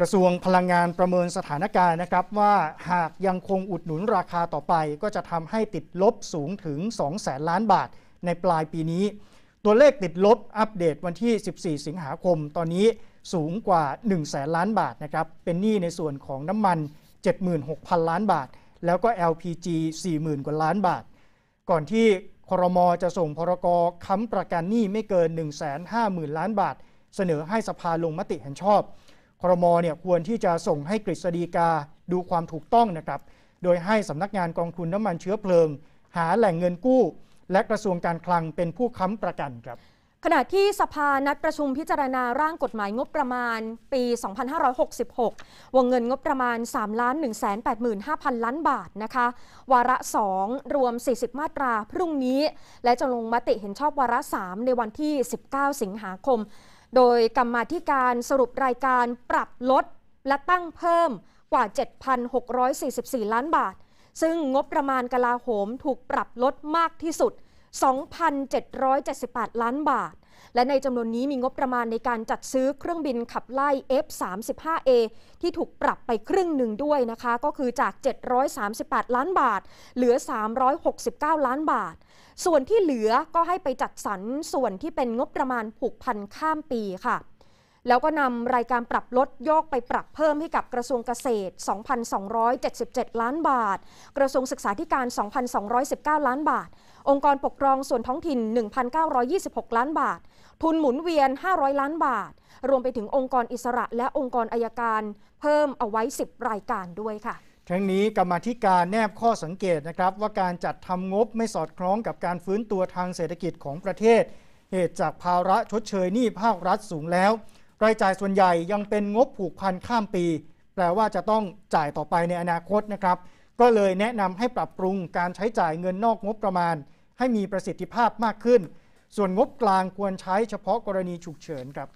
กระทรวงพลังงานประเมินสถานการณ์นะครับว่าหากยังคงอุดหนุนราคาต่อไป ก็จะทำให้ติดลบสูงถึง2แสนล้านบาท ในปลายปีนี้ ตัวเลขติดลบอัปเดตวันที่ 14 สิงหาคม ตอนนี้สูงกว่า1แสนล้านบาทนะครับเป็นหนี้ในส่วนของน้ำมัน 76,000 ล้านบาท แล้วก็ LPG 40,000กว่าล้านบาท ก่อนที่ครมจะส่งพรกรค้ำประกันหนี้ไม่เกิน1,50,000 ล้านบาท เสนอให้สภาลงมติเห็นชอบครมเนี่ยควรที่จะส่งให้กฤษฎีกาดูความถูกต้องนะครับ โดยให้สำนักงานกองทุนน้ำมันเชื้อเพลิง หาแหล่งเงินกู้ และกระทรวงการคลังเป็นผู้ค้ำประกันครับ ขณะที่สภานัดประชุมพิจารณาร่างกฎหมายงบประมาณ ปี 2566 วงเงินงบประมาณ3ล้าน185,000ล้านบาทนะคะ วาระ 2 รวม 40 มาตราพรุ่งนี้ และจะลงมติเห็นชอบวาระ3ในวันที่ 19 สิงหาคมโดยกรรมาธิการสรุปรายการปรับลดและตั้งเพิ่มกว่า 7,644 ล้านบาท ซึ่งงบประมาณกลาโหมถูกปรับลดมากที่สุด 2,778 ล้านบาทและในจำนวนนี้มีงบประมาณในการจัดซื้อเครื่องบินขับไล่ F-35A ที่ถูกปรับไปครึ่งหนึ่งด้วยนะคะ ก็คือจาก 738 ล้านบาท เหลือ 369 ล้านบาท ส่วนที่เหลือก็ให้ไปจัดสรรส่วนที่เป็นงบประมาณผูกพันข้ามปีค่ะ แล้วก็นำรายการปรับลดโยกไปปรับเพิ่มให้กับกระทรวงเกษตร 2,277 ล้านบาท กระทรวงศึกษาธิการ 2,219 ล้านบาท องค์กรปกครองส่วนท้องถิ่น 1,926 ล้านบาททุนหมุนเวียน 500 ล้านบาท รวมไปถึงองค์กรอิสระและองค์กรอายการเพิ่มเอาไว้ 10 รายการด้วยค่ะ ทั้งนี้กรรมธิการแนบข้อสังเกตนะครับว่าการจัดทำงบไม่สอดคล้องกับการฟื้นตัวทางเศรษฐกิจของประเทศ เหตุจากภาระชดเชยหนี้ภาครัฐสูงแล้ว รายจ่ายส่วนใหญ่ยังเป็นงบผูกพันข้ามปี แปลว่าจะต้องจ่ายต่อไปในอนาคตนะครับ ก็เลยแนะนำให้ปรับปรุงการใช้จ่ายเงินนอกงบประมาณ ให้มีประสิทธิภาพมากขึ้นส่วนงบกลางควรใช้เฉพาะกรณีฉุกเฉินครับ